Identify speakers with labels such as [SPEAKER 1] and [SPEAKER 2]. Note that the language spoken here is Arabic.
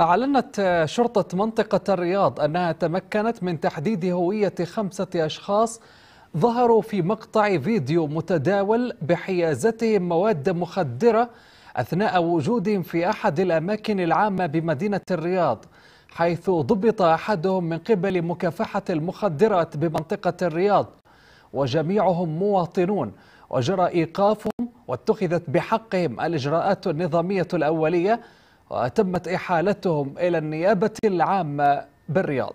[SPEAKER 1] أعلنت شرطة منطقة الرياض أنها تمكنت من تحديد هوية خمسة أشخاص ظهروا في مقطع فيديو متداول بحيازتهم مواد مخدرة أثناء وجودهم في أحد الأماكن العامة بمدينة الرياض حيث ضبط أحدهم من قبل مكافحة المخدرات بمنطقة الرياض وجميعهم مواطنون وجرى إيقافهم واتخذت بحقهم الإجراءات النظامية الأولية وتمت إحالتهم إلى النيابة العامة بالرياض